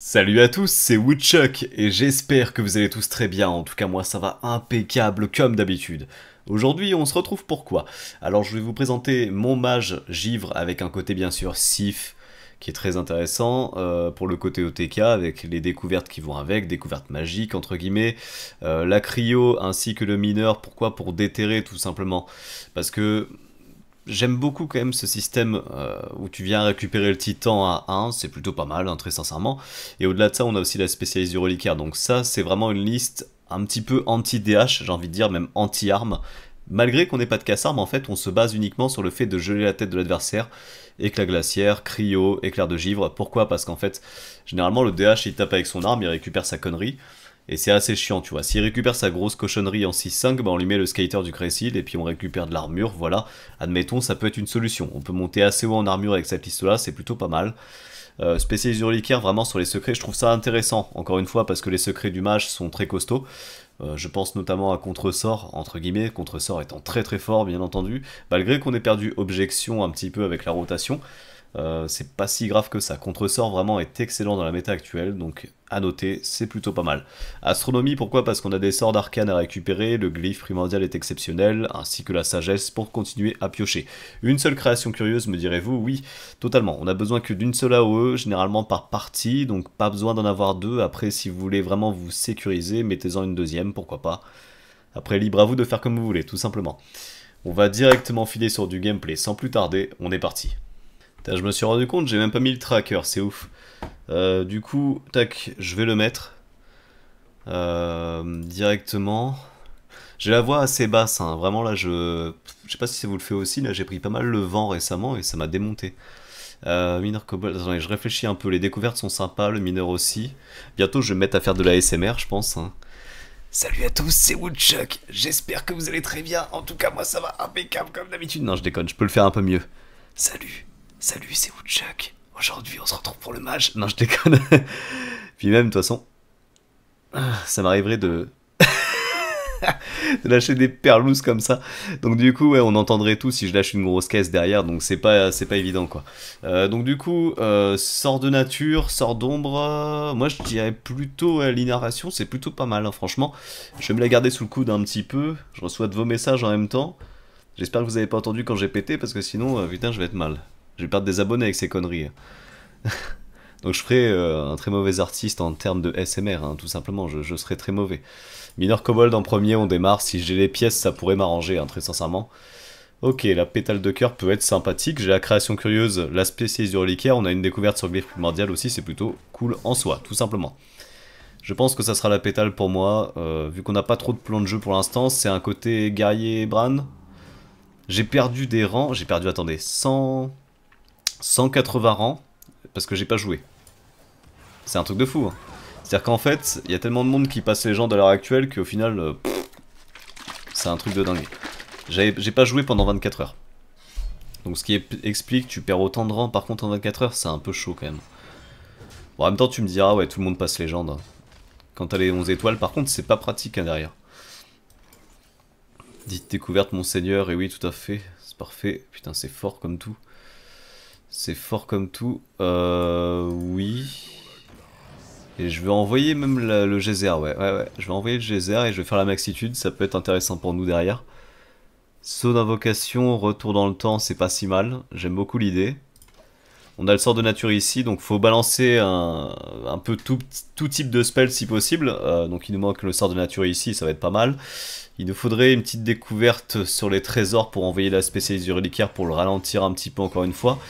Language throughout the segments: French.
Salut à tous, c'est Woodchuck et j'espère que vous allez tous très bien, en tout cas moi ça va impeccable comme d'habitude. Aujourd'hui on se retrouve pourquoi Alors je vais vous présenter mon mage givre avec un côté bien sûr sif qui est très intéressant euh, pour le côté OTK avec les découvertes qui vont avec, découvertes magiques entre guillemets, euh, la cryo ainsi que le mineur, pourquoi Pour déterrer tout simplement, parce que j'aime beaucoup quand même ce système euh, où tu viens récupérer le titan à 1, c'est plutôt pas mal, hein, très sincèrement. Et au-delà de ça, on a aussi la spécialiste du reliquaire. Donc ça, c'est vraiment une liste un petit peu anti-DH, j'ai envie de dire, même anti-arme. Malgré qu'on n'ait pas de casse-arme, en fait, on se base uniquement sur le fait de geler la tête de l'adversaire. la glaciaire, cryo, éclair de givre. Pourquoi Parce qu'en fait, généralement, le DH, il tape avec son arme, il récupère sa connerie. Et c'est assez chiant, tu vois. S'il récupère sa grosse cochonnerie en 6-5, bah on lui met le skater du Cressil et puis on récupère de l'armure, voilà. Admettons, ça peut être une solution. On peut monter assez haut en armure avec cette liste-là, c'est plutôt pas mal. Euh, spécialiste vraiment sur les secrets, je trouve ça intéressant, encore une fois, parce que les secrets du mage sont très costauds. Euh, je pense notamment à Contresort, entre guillemets, Contresort étant très très fort, bien entendu, malgré qu'on ait perdu Objection un petit peu avec la rotation. Euh, c'est pas si grave que ça. Contresort vraiment est excellent dans la méta actuelle, donc à noter, c'est plutôt pas mal. Astronomie, pourquoi Parce qu'on a des sorts d'arcane à récupérer, le glyphe primordial est exceptionnel, ainsi que la sagesse pour continuer à piocher. Une seule création curieuse, me direz-vous Oui, totalement. On a besoin que d'une seule AOE, généralement par partie, donc pas besoin d'en avoir deux. Après, si vous voulez vraiment vous sécuriser, mettez-en une deuxième, pourquoi pas. Après, libre à vous de faire comme vous voulez, tout simplement. On va directement filer sur du gameplay sans plus tarder, on est parti. Putain, je me suis rendu compte, j'ai même pas mis le tracker, c'est ouf. Euh, du coup, tac, je vais le mettre. Euh, directement. J'ai la voix assez basse, hein. vraiment là, je... je sais pas si ça vous le fait aussi, là j'ai pris pas mal le vent récemment et ça m'a démonté. Euh, mineur Cobalt, attendez, je réfléchis un peu, les découvertes sont sympas, le mineur aussi. Bientôt je vais me mettre à faire de la SMR, je pense. Hein. Salut à tous, c'est Woodchuck, j'espère que vous allez très bien, en tout cas moi ça va impeccable comme d'habitude. Non je déconne, je peux le faire un peu mieux. Salut Salut, c'est Woodchuck. Aujourd'hui, on se retrouve pour le match. Non, je déconne. Puis même, de toute façon, ah, ça m'arriverait de... de lâcher des perlouses comme ça. Donc du coup, on entendrait tout si je lâche une grosse caisse derrière, donc c'est pas, c'est pas évident quoi. Euh, donc du coup, euh, sort de nature, sort d'ombre, moi je dirais plutôt l'innervation. c'est plutôt pas mal, hein, franchement. Je vais me la garder sous le coude un petit peu, je reçois de vos messages en même temps. J'espère que vous avez pas entendu quand j'ai pété, parce que sinon, euh, putain, je vais être mal. Je vais perdre des abonnés avec ces conneries. Donc je ferai euh, un très mauvais artiste en termes de SMR, hein, tout simplement, je, serai très mauvais. Mineur Cobold en premier, on démarre, si j'ai les pièces ça pourrait m'arranger, hein, très sincèrement. Ok, la pétale de cœur peut être sympathique, j'ai la création curieuse, la spécialiste du reliquaire, on a une découverte sur glyphe primordial aussi, c'est plutôt cool en soi, tout simplement. Je pense que ça sera la pétale pour moi, euh, vu qu'on n'a pas trop de plans de jeu pour l'instant, c'est un côté guerrier Bran. J'ai perdu des rangs, j'ai perdu, attendez, 100... 180 rangs parce que j'ai pas joué. C'est un truc de fou. Hein. C'est-à-dire qu'en fait, il y a tellement de monde qui passe les gens à l'heure actuelle qu'au final, euh, c'est un truc de dingue. J'ai pas joué pendant 24 heures. Donc ce qui explique tu perds autant de rangs par contre en 24 heures, c'est un peu chaud quand même. Bon, en même temps, tu me diras, ah ouais, tout le monde passe les gens Quand t'as les 11 étoiles, par contre, c'est pas pratique hein, derrière. Dites découverte, monseigneur, et oui, tout à fait, c'est parfait. Putain, c'est fort comme tout. C'est fort comme tout. Euh, oui. Et je vais envoyer même le geyser, ouais. ouais, ouais. Je vais envoyer le geyser et je vais faire la maxitude, ça peut être intéressant pour nous derrière. Saut d'invocation, retour dans le temps, c'est pas si mal. J'aime beaucoup l'idée. On a le sort de nature ici, donc faut balancer un, peu tout, type de spell si possible. Euh, donc il nous manque le sort de nature ici, ça va être pas mal. Il nous faudrait une petite découverte sur les trésors pour envoyer la spécialiste du reliquaire pour le ralentir un petit peu encore une fois.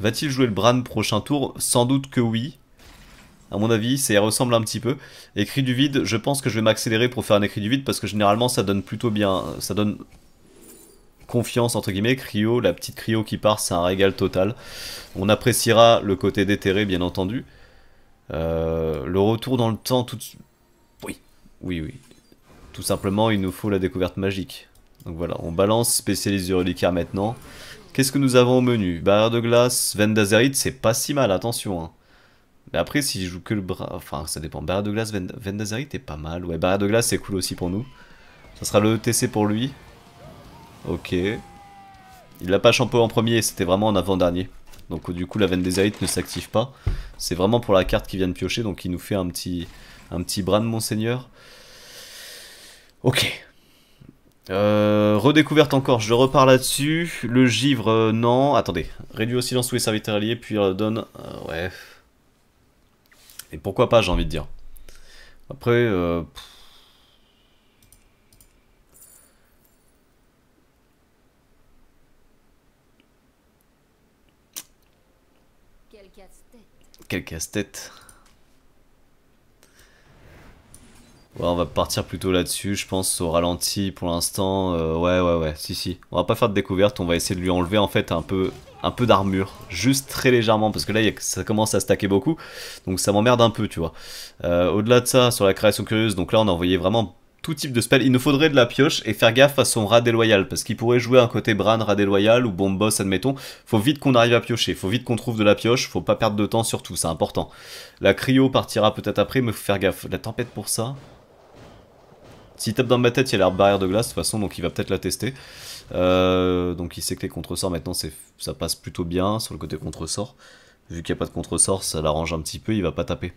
Va-t-il jouer le Bran prochain tour Sans doute que oui. À mon avis, ça ressemble un petit peu. Écrit du vide, je pense que je vais m'accélérer pour faire un écrit du vide parce que généralement ça donne plutôt bien. Ça donne confiance entre guillemets. Crio, la petite Crio qui part, c'est un régal total. On appréciera le côté déterré, bien entendu. Euh, le retour dans le temps, tout. Oui, oui, oui. Tout simplement, il nous faut la découverte magique. Donc voilà, on balance spécialiste du reliquaire maintenant. Qu'est-ce que nous avons au menu Barrière de glace, veine c'est pas si mal, attention. Hein. Mais après, si je joue que le bras... Enfin, ça dépend. Barrière de glace, veine est pas mal. Ouais, barrière de glace, c'est cool aussi pour nous. Ça sera le e TC pour lui. Ok. Il l'a pas champé en premier, c'était vraiment en avant-dernier. Donc du coup, la veine ne s'active pas. C'est vraiment pour la carte qui vient de piocher, donc il nous fait un petit, un petit bras de Monseigneur. Ok, euh, redécouverte encore, je repars là-dessus. Le givre, euh, non. Attendez. Réduit au silence tous les serviteurs alliés, puis redonne... Euh, donne. ouais. Et pourquoi pas, j'ai envie de dire. Après. Quel casse-tête. Ouais, on va partir plutôt là-dessus, je pense, au ralenti pour l'instant. Euh, ouais, ouais, ouais, si, si. On va pas faire de découverte, on va essayer de lui enlever en fait un peu un peu d'armure, juste très légèrement, parce que là ça commence à stacker beaucoup, donc ça m'emmerde un peu, tu vois. Euh, au-delà de ça, sur la création curieuse, donc là on a envoyé vraiment tout type de spell, il nous faudrait de la pioche et faire gaffe à son rat déloyal, parce qu'il pourrait jouer un côté Bran, rat déloyal ou bon boss, admettons, faut vite qu'on arrive à piocher, faut vite qu'on trouve de la pioche, faut pas perdre de temps surtout, c'est important. La cryo partira peut-être après, mais faut faire gaffe, la tempête pour ça, s'il tape dans ma tête, il y a la barrière de glace, de toute façon, donc il va peut-être la tester. Euh, donc il sait que les contresorts, maintenant, ça passe plutôt bien sur le côté contre-sort. Vu qu'il n'y a pas de contre-sort, ça l'arrange un petit peu, il va pas taper.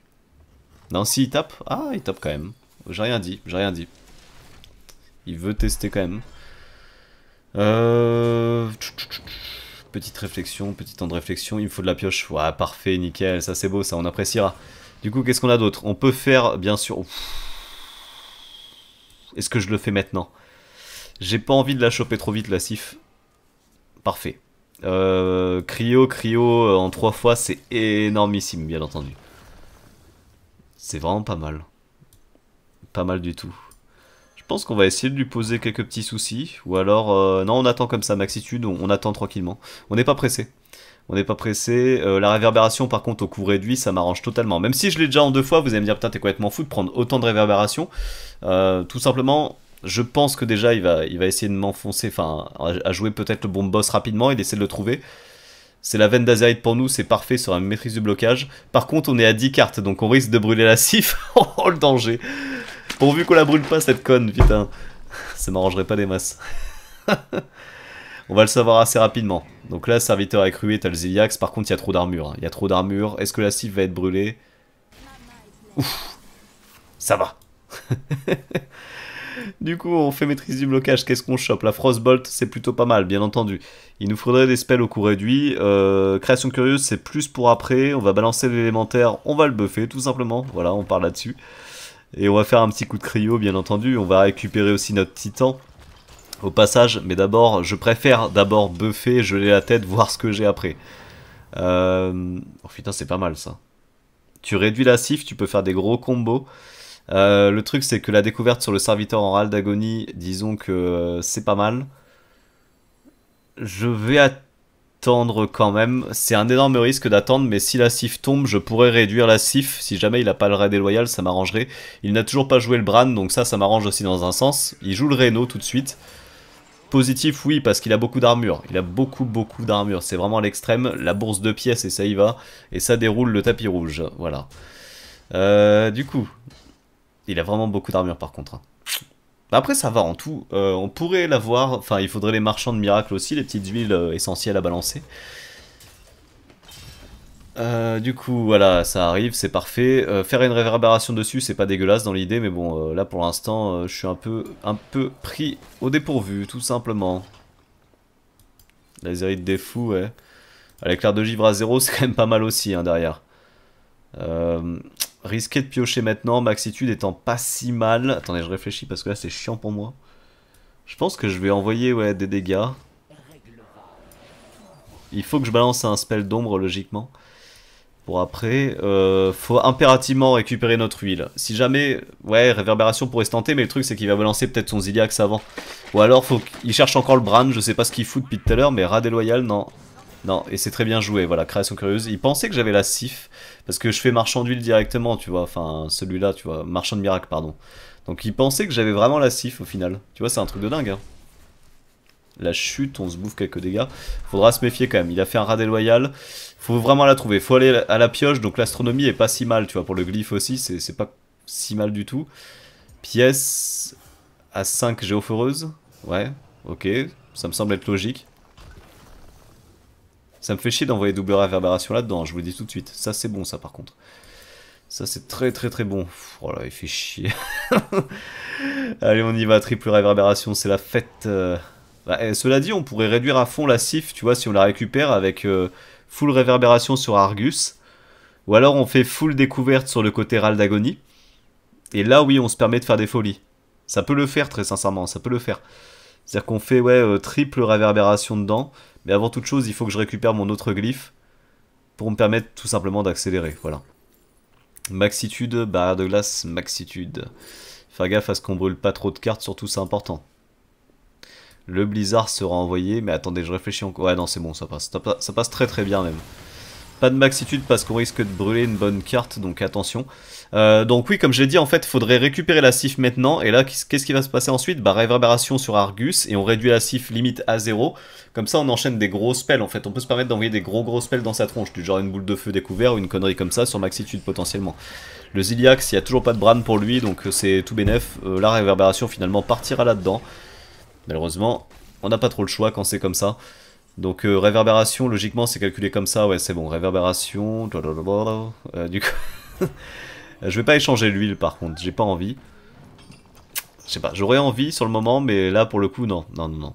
Non, si tape, ah, il tape quand même. J'ai rien dit, j'ai rien dit. Il veut tester quand même. Euh, petite réflexion, petit temps de réflexion. Il me faut de la pioche. Ouais, parfait, nickel. Ça, c'est beau, ça, on appréciera. Du coup, qu'est-ce qu'on a d'autre On peut faire, bien sûr... Est-ce que je le fais maintenant J'ai pas envie de la choper trop vite, la Sif. Parfait. Euh, cryo, cryo euh, en trois fois, c'est énormissime, bien entendu. C'est vraiment pas mal. Pas mal du tout. Je pense qu'on va essayer de lui poser quelques petits soucis. Ou alors, euh, non, on attend comme ça, Maxitude, on attend tranquillement. On n'est pas pressé on n'est pas pressé. Euh, la réverbération, par contre, au coût réduit, ça m'arrange totalement. Même si je l'ai déjà en deux fois, vous allez me dire, putain, t'es complètement fou de prendre autant de réverbération. Euh, tout simplement, je pense que déjà, il va, il va essayer de m'enfoncer, enfin, à, jouer peut-être le bon boss rapidement et d'essayer de le trouver. C'est la veine d'Azerite pour nous, c'est parfait sur la maîtrise du blocage. Par contre, on est à 10 cartes, donc on risque de brûler la sif. oh, le danger Pourvu qu'on la brûle pas, cette conne, putain. Ça m'arrangerait pas des masses. On va le savoir assez rapidement. Donc là, serviteur accru, t'as le Ziliax. Par contre, il y a trop d'armure. Hein. Il y a trop d'armure. Est-ce que la cible va être brûlée Ouf Ça va Du coup, on fait maîtrise du blocage. Qu'est-ce qu'on chope La Frostbolt, c'est plutôt pas mal, bien entendu. Il nous faudrait des spells au coût réduit. Euh, création curieuse, c'est plus pour après. On va balancer l'élémentaire. On va le buffer, tout simplement. Voilà, on part là-dessus. Et on va faire un petit coup de cryo, bien entendu. On va récupérer aussi notre titan au passage, mais d'abord, je préfère d'abord buffer, geler la tête, voir ce que j'ai après. Euh, oh putain, c'est pas mal ça. Tu réduis la sif, tu peux faire des gros combos. Euh, le truc, c'est que la découverte sur le serviteur en râle d'agonie, disons que euh, c'est pas mal. Je vais attendre quand même. C'est un énorme risque d'attendre, mais si la sif tombe, je pourrais réduire la sif. Si jamais il n'a pas le raid déloyal, ça m'arrangerait. Il n'a toujours pas joué le Bran, donc ça, ça m'arrange aussi dans un sens. Il joue le Reno tout de suite. Positif, oui, parce qu'il a beaucoup d'armure. Il a beaucoup, beaucoup d'armure. C'est vraiment l'extrême. La bourse de pièces, et ça y va. Et ça déroule le tapis rouge. Voilà. Euh, du coup, il a vraiment beaucoup d'armure par contre. Hein. Après, ça va en tout. Euh, on pourrait l'avoir. Enfin, il faudrait les marchands de miracles aussi, les petites huiles euh, essentielles à balancer. Euh, du coup, voilà, ça arrive, c'est parfait. Euh, faire une réverbération dessus, c'est pas dégueulasse dans l'idée, mais bon, euh, là pour l'instant, je suis un peu, un peu pris au dépourvu, tout simplement. La zérite des fous, ouais. L'éclair de givre à zéro, c'est quand même pas mal aussi, hein, derrière. risquer de piocher maintenant, maxitude étant pas si mal. Attendez, je réfléchis parce que là, c'est chiant pour moi. Je pense que je vais envoyer, ouais, des dégâts. Il faut que je balance un spell d'ombre, logiquement pour après. Euh, faut impérativement récupérer notre huile. Si jamais... Ouais, réverbération pour se tenter, mais le truc c'est qu'il va balancer peut-être son Ziliax avant. Ou alors faut cherche encore le brand. je sais pas ce qu'il fout depuis tout à l'heure, mais rat déloyal, non. Non, et c'est très bien joué, voilà, création curieuse. Il pensait que j'avais la sif, parce que je fais marchand d'huile directement, tu vois, enfin, celui-là, tu vois, marchand de miracle, pardon. Donc il pensait que j'avais vraiment la sif au final. Tu vois, c'est un truc de dingue, hein la chute, on se bouffe quelques dégâts. Faudra se méfier quand même, il a fait un rat déloyal. Faut vraiment la trouver, faut aller à la pioche, donc l'astronomie est pas si mal, tu vois, pour le glyphe aussi, c'est pas si mal du tout. Pièce à 5 géophoreuses, ouais, ok, ça me semble être logique. Ça me fait chier d'envoyer double réverbération là-dedans, hein. je vous le dis tout de suite. Ça c'est bon ça par contre. Ça c'est très très très bon. oh là, il fait chier. Allez, on y va, triple réverbération, c'est la fête. Euh. Bah, eh, cela dit, on pourrait réduire à fond la SIF, tu vois, si on la récupère avec euh, full réverbération sur Argus. Ou alors on fait full découverte sur le côté d'agonie. Et là, oui, on se permet de faire des folies. Ça peut le faire, très sincèrement, ça peut le faire. C'est-à-dire qu'on fait, ouais, euh, triple réverbération dedans. Mais avant toute chose, il faut que je récupère mon autre glyphe pour me permettre tout simplement d'accélérer, voilà. Maxitude, barrière de glace, maxitude. Faire gaffe à ce qu'on brûle pas trop de cartes, surtout c'est important. Le blizzard sera envoyé, mais attendez, je réfléchis encore. Ouais, non, c'est bon, ça passe. Ça passe très très bien même. Pas de maxitude parce qu'on risque de brûler une bonne carte, donc attention. Euh, donc oui, comme j'ai dit, en fait, il faudrait récupérer la sif maintenant. Et là, qu'est-ce qui va se passer ensuite Bah, réverbération sur Argus, et on réduit la sif limite à 0. Comme ça, on enchaîne des gros spells, en fait. On peut se permettre d'envoyer des gros gros spells dans sa tronche, du genre une boule de feu découvert ou une connerie comme ça sur maxitude potentiellement. Le Ziliax, il n'y a toujours pas de Bran pour lui, donc euh, c'est tout bénef. Euh, la réverbération, finalement, partira là-dedans. Malheureusement, on n'a pas trop le choix quand c'est comme ça. Donc euh, réverbération, logiquement, c'est calculé comme ça. Ouais, c'est bon. Réverbération. Euh, du coup, je vais pas échanger l'huile par contre. J'ai pas envie. Je sais pas. J'aurais envie sur le moment, mais là pour le coup, non, non, non, non.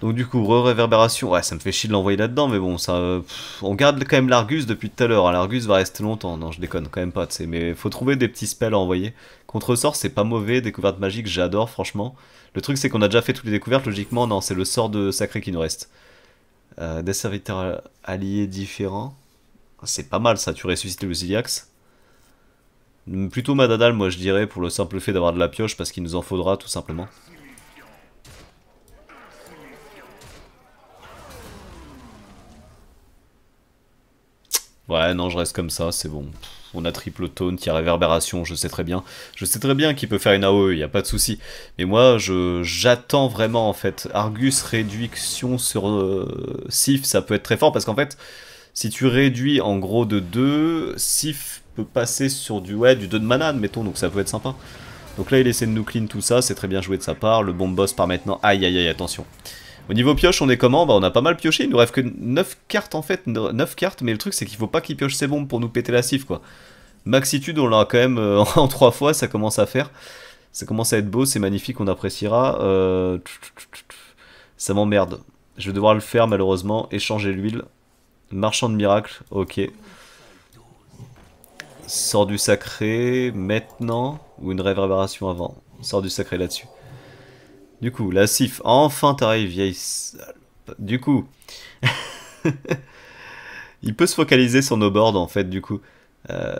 Donc du coup, réverbération, ouais, ça me fait chier de l'envoyer là-dedans, mais bon, ça, euh, on garde quand même l'Argus depuis tout à l'heure. Hein. L'Argus va rester longtemps, non, je déconne quand même pas, tu sais, mais faut trouver des petits spells à envoyer. contre c'est pas mauvais, découverte magique, j'adore, franchement. Le truc, c'est qu'on a déjà fait toutes les découvertes, logiquement, non, c'est le sort de sacré qui nous reste. Euh, des serviteurs alliés différents. C'est pas mal ça, tu ressuscites le Ziliax. Plutôt Madadal, moi je dirais, pour le simple fait d'avoir de la pioche, parce qu'il nous en faudra tout simplement. Ouais, non, je reste comme ça, c'est bon. On a triple tone qui a réverbération, je sais très bien. Je sais très bien qu'il peut faire une AOE, il a pas de souci. Mais moi, je j'attends vraiment, en fait. Argus, réduction sur euh, Sif, ça peut être très fort, parce qu'en fait, si tu réduis en gros de 2, Sif peut passer sur du, ouais, du 2 de mana, admettons, donc ça peut être sympa. Donc là, il essaie de nous clean tout ça, c'est très bien joué de sa part. Le bon boss par maintenant. Aïe, aïe, aïe, attention. Au niveau pioche, on est comment bah, on a pas mal pioché, il nous reste que 9 cartes en fait, 9 cartes, mais le truc c'est qu'il faut pas qu'il pioche ses bombes pour nous péter la cif quoi. Maxitude, on l'a quand même euh, en 3 fois, ça commence à faire. Ça commence à être beau, c'est magnifique, on appréciera. Euh, ça m'emmerde. Je vais devoir le faire malheureusement, échanger l'huile. Marchand de miracles, ok. Sort du sacré maintenant, ou une réverbération avant. Sort du sacré là-dessus. Du coup, la SIF, enfin t'arrives, vieille... Du coup... il peut se focaliser sur nos boards, en fait, du coup. Euh,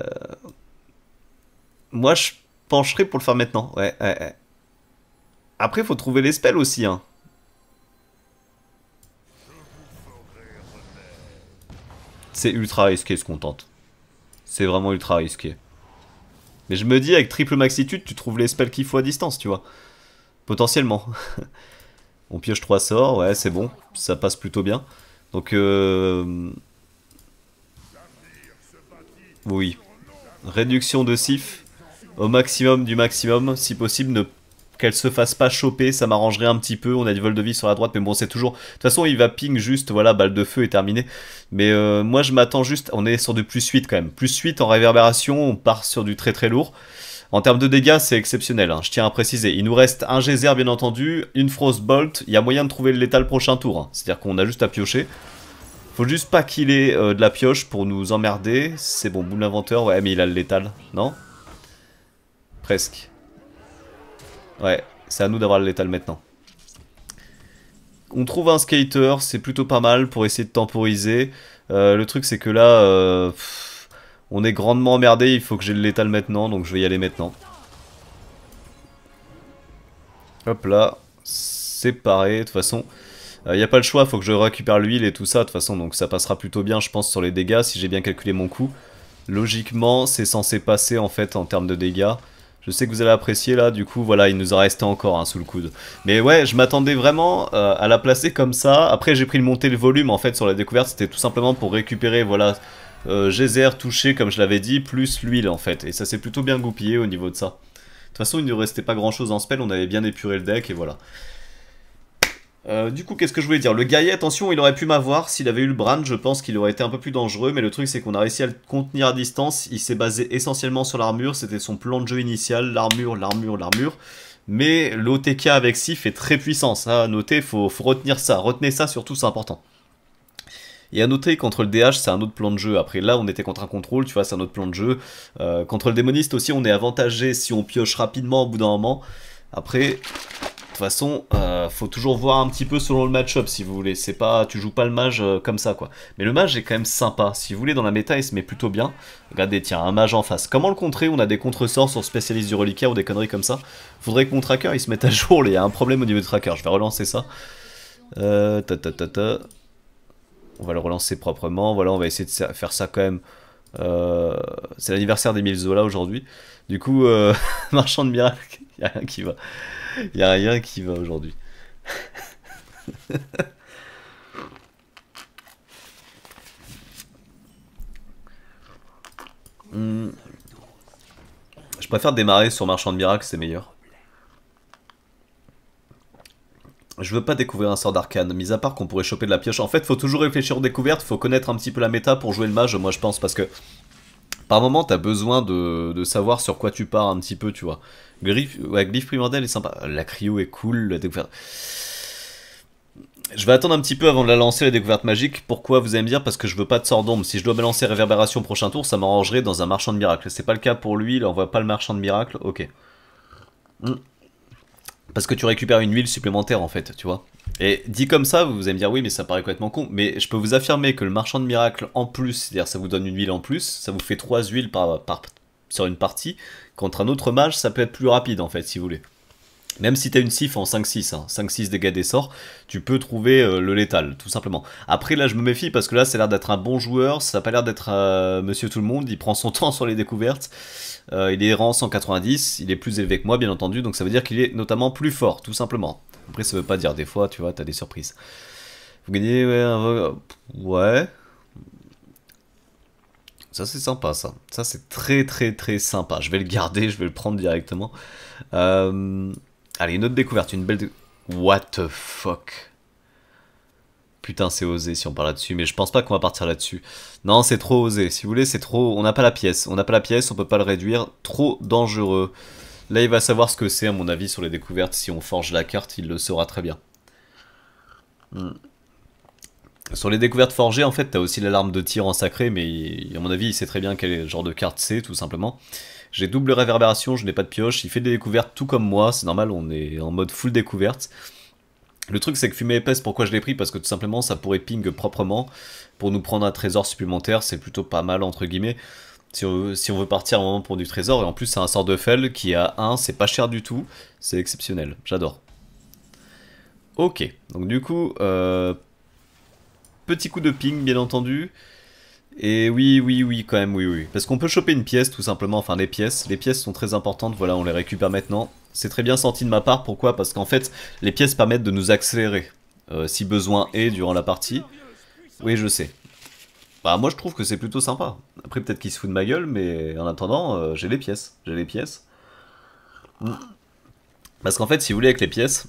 moi, je pencherai pour le faire maintenant, ouais, ouais, Après, faut trouver les spells aussi, hein. C'est ultra risqué ce qu'on tente. C'est vraiment ultra risqué. Mais je me dis, avec triple maxitude, tu trouves les spells qu'il faut à distance, tu vois. Potentiellement. on pioche trois sorts, ouais, c'est bon. Ça passe plutôt bien. Donc, euh... Oui. Réduction de sif au maximum du maximum. Si possible, ne qu'elle se fasse pas choper, ça m'arrangerait un petit peu. On a du vol de vie sur la droite, mais bon, c'est toujours. De toute façon, il va ping juste, voilà, balle de feu est terminée. Mais euh, moi, je m'attends juste. On est sur du plus 8 quand même. Plus 8 en réverbération, on part sur du très très lourd. En termes de dégâts, c'est exceptionnel, hein, je tiens à préciser. Il nous reste un geyser, bien entendu, une Frostbolt. Il y a moyen de trouver le létal prochain tour. Hein. C'est-à-dire qu'on a juste à piocher. Faut juste pas qu'il ait euh, de la pioche pour nous emmerder. C'est bon, boule l'inventeur. Ouais, mais il a le létal, non Presque. Ouais, c'est à nous d'avoir le létal maintenant. On trouve un skater, c'est plutôt pas mal pour essayer de temporiser. Euh, le truc, c'est que là... Euh, on est grandement emmerdé, il faut que j'ai le létal maintenant, donc je vais y aller maintenant. Hop là, c'est pareil, de toute façon. Il euh, n'y a pas le choix, il faut que je récupère l'huile et tout ça, de toute façon, donc ça passera plutôt bien, je pense, sur les dégâts, si j'ai bien calculé mon coup. Logiquement, c'est censé passer, en fait, en termes de dégâts. Je sais que vous allez apprécier, là, du coup, voilà, il nous a resté encore un hein, sous le coude. Mais ouais, je m'attendais vraiment euh, à la placer comme ça. Après, j'ai pris le monter le volume, en fait, sur la découverte, c'était tout simplement pour récupérer, voilà, euh, geyser touché, comme je l'avais dit, plus l'huile en fait. Et ça s'est plutôt bien goupillé au niveau de ça. De toute façon, il ne restait pas grand chose en spell, on avait bien épuré le deck et voilà. Euh, du coup, qu'est-ce que je voulais dire Le guerrier, attention, il aurait pu m'avoir. S'il avait eu le Brand, je pense qu'il aurait été un peu plus dangereux. Mais le truc, c'est qu'on a réussi à le contenir à distance. Il s'est basé essentiellement sur l'armure. C'était son plan de jeu initial. L'armure, l'armure, l'armure. Mais l'OTK avec Sif est très puissant. Ça, à noter, faut retenir ça. Retenez ça, surtout, c'est important. Et à noter, contre le DH, c'est un autre plan de jeu. Après, là, on était contre un contrôle, tu vois, c'est un autre plan de jeu. Euh, contre le démoniste aussi, on est avantagé si on pioche rapidement au bout d'un moment. Après, de toute façon, euh, faut toujours voir un petit peu selon le match-up, si vous voulez. C'est pas, tu joues pas le mage euh, comme ça, quoi. Mais le mage est quand même sympa. Si vous voulez, dans la méta, il se met plutôt bien. Regardez, tiens, un mage en face. Comment le contrer On a des contresorts sur spécialiste du reliquaire ou des conneries comme ça. Faudrait que mon tracker, il se mette à jour. Il y a un problème au niveau du tracker. Je vais relancer ça. Euh, ta ta ta ta on va le relancer proprement. Voilà, on va essayer de faire ça quand même. Euh, c'est l'anniversaire d'Emile Zola aujourd'hui. Du coup, euh, marchand de Miracle, il a rien qui va. Il a rien qui va aujourd'hui. Hmm. Je préfère démarrer sur Marchand de Miracle, c'est meilleur. Je veux pas découvrir un sort d'arcane, mis à part qu'on pourrait choper de la pioche. En fait, faut toujours réfléchir aux découvertes, faut connaître un petit peu la méta pour jouer le mage, moi je pense, parce que par moment, t'as besoin de, savoir sur quoi tu pars un petit peu, tu vois. Griffe, ouais, Glyph Primordial est sympa. La cryo est cool, la découverte. Je vais attendre un petit peu avant de la lancer, la découverte magique. Pourquoi vous allez me dire Parce que je veux pas de sort d'ombre. Si je dois me lancer réverbération au prochain tour, ça m'arrangerait dans un marchand de miracles. C'est pas le cas pour lui, il envoie pas le marchand de miracles, ok. Hmm. Parce que tu récupères une huile supplémentaire en fait, tu vois. Et dit comme ça, vous allez me dire oui, mais ça paraît complètement con. Mais je peux vous affirmer que le marchand de miracles en plus, c'est-à-dire ça vous donne une huile en plus, ça vous fait trois huiles sur une partie, contre un autre mage, ça peut être plus rapide en fait, si vous voulez. Même si t'as une sif en 5-6, 5-6 hein, dégâts des sorts, tu peux trouver euh, le létal, tout simplement. Après là je me méfie parce que là ça a l'air d'être un bon joueur, ça a pas l'air d'être euh, monsieur tout le monde, il prend son temps sur les découvertes. Euh, il est rang 190, il est plus élevé que moi bien entendu, donc ça veut dire qu'il est notamment plus fort, tout simplement. Après ça veut pas dire des fois, tu vois, t'as des surprises. Vous gagnez... ouais. ouais. Ça, c'est sympa, ça. Ça, c'est très, très, très sympa. Je vais le garder, je vais le prendre directement. Euh... Allez, une autre découverte, une belle... What the fuck Putain, c'est osé si on parle là-dessus, mais je pense pas qu'on va partir là-dessus. Non, c'est trop osé. Si vous voulez, c'est trop... On n'a pas la pièce. On n'a pas la pièce, on peut pas le réduire. Trop dangereux. Là, il va savoir ce que c'est, à mon avis, sur les découvertes. Si on forge la carte, il le saura très bien. Hmm. Sur les découvertes forgées, en fait, t'as aussi l'alarme de tir en sacré, mais à mon avis, il sait très bien quel genre de carte c'est, tout simplement. J'ai double réverbération, je n'ai pas de pioche, il fait des découvertes tout comme moi, c'est normal, on est en mode full découverte. Le truc c'est que fumée épaisse, pourquoi je l'ai pris Parce que tout simplement ça pourrait ping proprement pour nous prendre un trésor supplémentaire, c'est plutôt pas mal entre guillemets. Si on, veut, partir au moment pour du trésor, et en plus c'est un sort de Fell qui a 1, c'est pas cher du tout, c'est exceptionnel, j'adore. Ok, donc du coup, euh, petit coup de ping bien entendu, et oui, oui, oui, quand même, oui, oui. Parce qu'on peut choper une pièce, tout simplement, enfin des pièces. Les pièces sont très importantes, voilà, on les récupère maintenant. C'est très bien senti de ma part, pourquoi Parce qu'en fait, les pièces permettent de nous accélérer, euh, si besoin est, durant la partie. Oui, je sais. Bah moi je trouve que c'est plutôt sympa. Après peut-être qu'il se fout de ma gueule, mais en attendant, euh, j'ai les pièces. J'ai les pièces. Mm. Parce qu'en fait, si vous voulez, avec les pièces,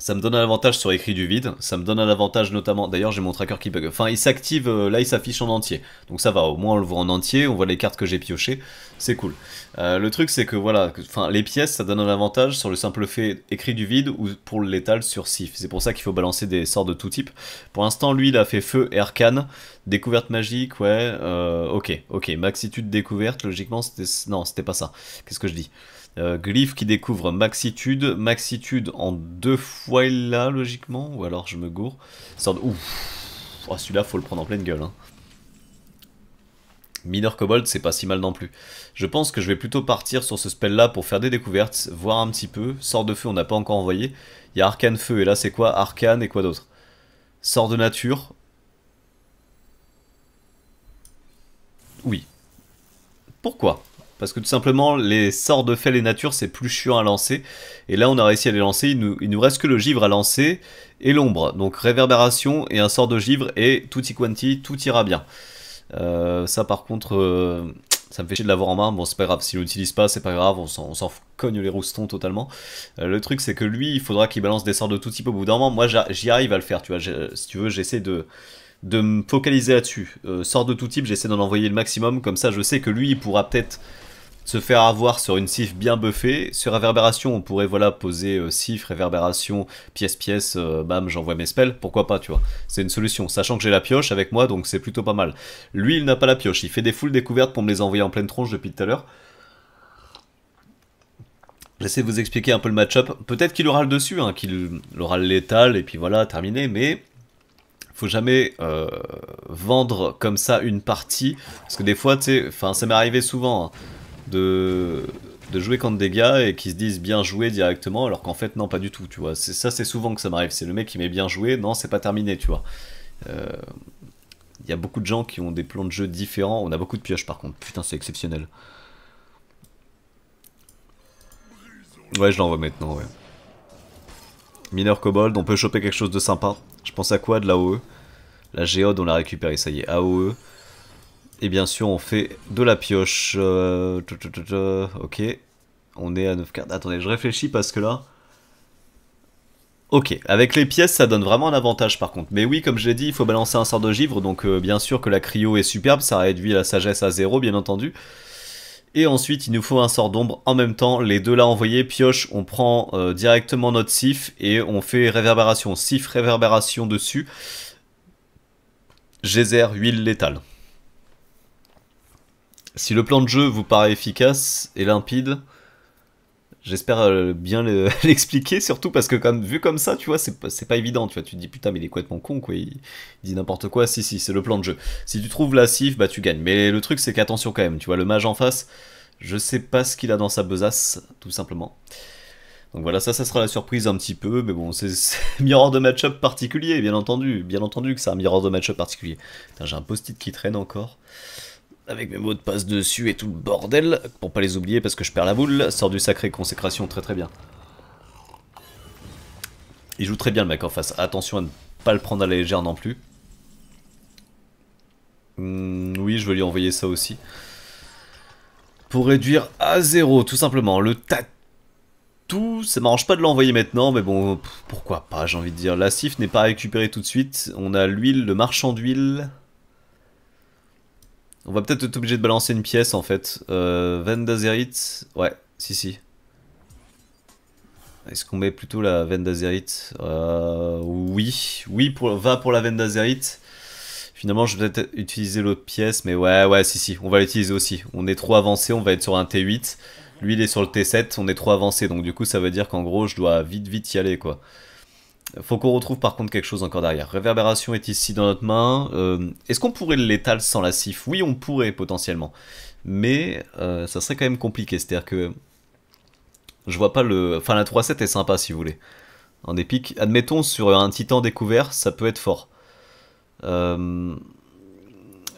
ça me donne un avantage sur écrit du vide, ça me donne un avantage notamment, d'ailleurs j'ai mon tracker qui bug, enfin il s'active, euh, là il s'affiche en entier, donc ça va, au moins on le voit en entier, on voit les cartes que j'ai piochées, c'est cool. Euh, le truc c'est que voilà, enfin les pièces ça donne un avantage sur le simple fait écrit du vide ou pour l'étal sur sif, c'est pour ça qu'il faut balancer des sorts de tout type. Pour l'instant lui il a fait feu et arcane, découverte magique, ouais, euh, ok, ok, maxitude découverte, logiquement c'était, non c'était pas ça, qu'est-ce que je dis Glyphe euh, Glyph qui découvre Maxitude. Maxitude en deux fois là, logiquement. Ou alors je me gourre. Sort de... Ouf oh, Celui-là, faut le prendre en pleine gueule. Hein. Mineur Cobalt, c'est pas si mal non plus. Je pense que je vais plutôt partir sur ce spell là pour faire des découvertes, voir un petit peu. Sort de feu, on n'a pas encore envoyé. Il y a Arcane Feu, et là c'est quoi Arcane et quoi d'autre Sort de nature. Oui. Pourquoi parce que tout simplement les sorts de fait et natures c'est plus chiant à lancer et là on a réussi à les lancer, il nous, nous reste que le givre à lancer et l'ombre donc réverbération et un sort de givre et tutti quanti tout ira bien euh, ça par contre euh, ça me fait chier de l'avoir en main, bon c'est pas grave, s'il l'utilise pas c'est pas grave, on s'en cogne les roustons totalement. Euh, le truc c'est que lui il faudra qu'il balance des sorts de tout type au bout d'un moment, moi j'y arrive à le faire, tu vois, si tu veux j'essaie de, de me focaliser là-dessus. Sorts sort de tout type, j'essaie d'en envoyer le maximum, comme ça je sais que lui il pourra peut-être se faire avoir sur une cif bien buffée. Sur réverbération, on pourrait voilà poser euh, réverbération, pièce-pièce, euh, bam, j'envoie mes spells, pourquoi pas, tu vois. C'est une solution, sachant que j'ai la pioche avec moi, donc c'est plutôt pas mal. Lui, il n'a pas la pioche, il fait des foules découvertes pour me les envoyer en pleine tronche depuis tout à l'heure. J'essaie de vous expliquer un peu le match-up. Peut-être qu'il aura le dessus, hein, qu'il aura l'étal, et puis voilà, terminé, mais faut jamais euh, vendre comme ça une partie, parce que des fois, tu sais, enfin, ça m'est arrivé souvent... Hein de, jouer contre des gars et qui se disent bien jouer directement, alors qu'en fait, non, pas du tout, tu vois. C'est, ça, c'est souvent que ça m'arrive. C'est le mec qui met bien joué, non, c'est pas terminé, tu vois. Il euh, y a beaucoup de gens qui ont des plans de jeu différents. On a beaucoup de pioches, par contre. Putain, c'est exceptionnel. Ouais, je l'envoie maintenant, ouais. Mineur Kobold, on peut choper quelque chose de sympa. Je pense à quoi de l'AOE La Géode, on l'a récupéré, ça y est, AOE. Et bien sûr, on fait de la pioche. Euh, ok. On est à 9 cartes. Attendez, je réfléchis parce que là... Ok, avec les pièces, ça donne vraiment un avantage par contre. Mais oui, comme je l'ai dit, il faut balancer un sort de givre, donc euh, bien sûr que la cryo est superbe, ça réduit la sagesse à zéro, bien entendu. Et ensuite, il nous faut un sort d'ombre en même temps. Les deux là envoyés, pioche, on prend euh, directement notre sif et on fait réverbération. Sif, réverbération dessus. Geyser, huile létale. Si le plan de jeu vous paraît efficace et limpide, j'espère euh, bien l'expliquer, surtout parce que vu comme ça, tu vois, c'est pas, évident, tu vois, tu te dis putain mais il est complètement con quoi, il, dit n'importe quoi, si si, c'est le plan de jeu. Si tu trouves la sif, bah tu gagnes. Mais le truc c'est qu'attention quand même, tu vois, le mage en face, je sais pas ce qu'il a dans sa besace, tout simplement. Donc voilà, ça, ça sera la surprise un petit peu, mais bon, c'est miroir de match-up particulier, bien entendu, bien entendu que c'est un miroir de match-up particulier. J'ai un post-it qui traîne encore avec mes mots de passe dessus et tout le bordel, pour pas les oublier parce que je perds la boule, sort du sacré consécration très très bien. Il joue très bien le mec en face, attention à ne pas le prendre à la légère non plus. Hmm, oui, je veux lui envoyer ça aussi. Pour réduire à zéro, tout simplement, le tatou, ça m'arrange pas de l'envoyer maintenant, mais bon, pourquoi pas, j'ai envie de dire. La sif n'est pas récupérée tout de suite, on a l'huile, le marchand d'huile... On va peut-être être obligé de balancer une pièce en fait. Euh, ouais, si si. Est-ce qu'on met plutôt la veine euh, Oui, oui, pour, va pour la veine Finalement, je vais peut-être utiliser l'autre pièce, mais ouais, ouais, si, si, on va l'utiliser aussi. On est trop avancé, on va être sur un T8. Lui, il est sur le T7, on est trop avancé, donc du coup, ça veut dire qu'en gros, je dois vite, vite y aller, quoi. Faut qu'on retrouve par contre quelque chose encore derrière. Réverbération est ici dans notre main. Euh, est-ce qu'on pourrait l'étaler sans la sif Oui, on pourrait potentiellement. Mais euh, ça serait quand même compliqué. C'est-à-dire que je vois pas le... Enfin, la 3-7 est sympa si vous voulez. En épique. Admettons, sur un titan découvert, ça peut être fort. Euh,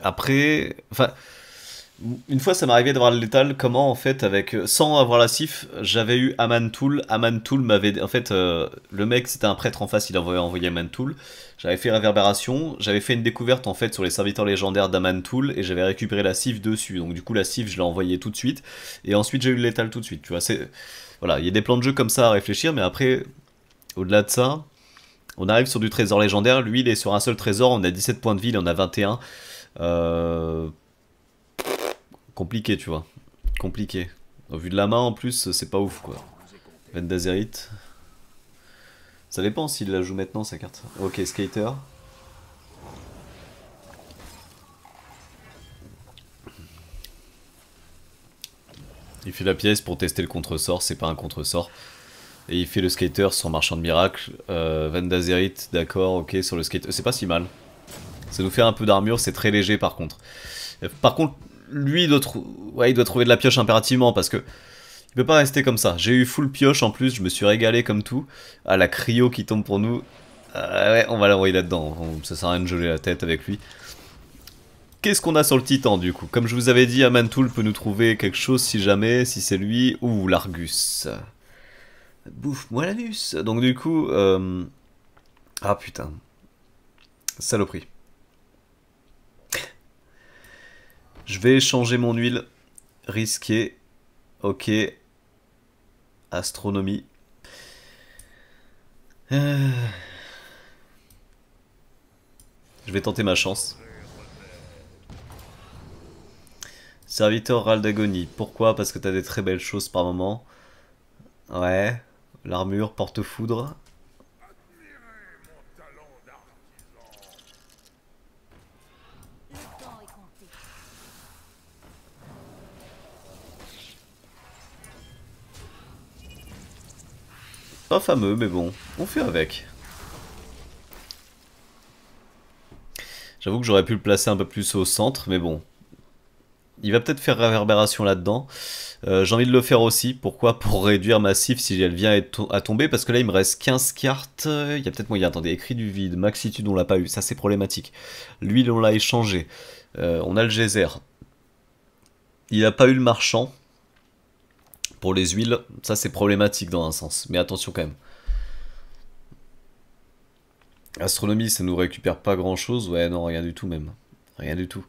après... Enfin... Une fois, ça m'arrivait arrivé d'avoir le létal. Comment, en fait, avec euh, sans avoir la sif, j'avais eu Aman Amantoul m'avait. En fait, euh, le mec, c'était un prêtre en face, il avait envoyé Amantoul. J'avais fait Réverbération. J'avais fait une découverte, en fait, sur les serviteurs légendaires d'Amantoul et j'avais récupéré la sif dessus. Donc, du coup, la sif je l'ai envoyée tout de suite. Et ensuite, j'ai eu le létal tout de suite. Tu vois, c'est. Voilà, il y a des plans de jeu comme ça à réfléchir, mais après, au-delà de ça, on arrive sur du trésor légendaire. Lui, il est sur un seul trésor. On a 17 points de vie, il en a 21. Euh Compliqué, tu vois. Compliqué. Au vu de la main, en plus, c'est pas ouf, quoi. Vendazerit. Ça dépend s'il la joue maintenant, sa carte. Ok, Skater. Il fait la pièce pour tester le contresort, c'est pas un contresort. Et il fait le skater sur marchand de miracle. Euh, Vendazerit, d'accord, ok, sur le skater. Euh, c'est pas si mal. Ça nous fait un peu d'armure, c'est très léger par contre. Euh, par contre, lui, il doit, il doit trouver de la pioche impérativement parce que il peut pas rester comme ça. J'ai eu full pioche en plus, je me suis régalé comme tout. Ah, la cryo qui tombe pour nous. Euh, ouais, on va l'envoyer là-dedans. Ça sert à rien de geler la tête avec lui. Qu'est-ce qu'on a sur le Titan du coup Comme je vous avais dit, Amantoul peut nous trouver quelque chose si jamais, si c'est lui. ou l'Argus. Bouffe-moi l'anus. Donc du coup... Euh... Ah putain. Saloperie. Je vais changer mon huile. Risqué. Ok. Astronomie. Euh. Je vais tenter ma chance. Serviteur Ral d'agonie. Pourquoi Parce que t'as des très belles choses par moment. Ouais. L'armure, porte-foudre. fameux, mais bon, on fait avec. J'avoue que j'aurais pu le placer un peu plus au centre, mais bon. Il va peut-être faire réverbération là-dedans. Euh, j'ai envie de le faire aussi. Pourquoi Pour réduire massif si elle vient à tomber. Parce que là, il me reste 15 cartes. Euh, il y a peut-être moyen. Attendez, écrit du vide. Maxitude, on l'a pas eu. Ça, c'est problématique. L'huile, on l'a échangé. Euh, on a le geyser. Il a pas eu le marchand pour les huiles, ça c'est problématique dans un sens, mais attention quand même. Astronomie, ça nous récupère pas grand chose, ouais, non, rien du tout même. Rien du tout.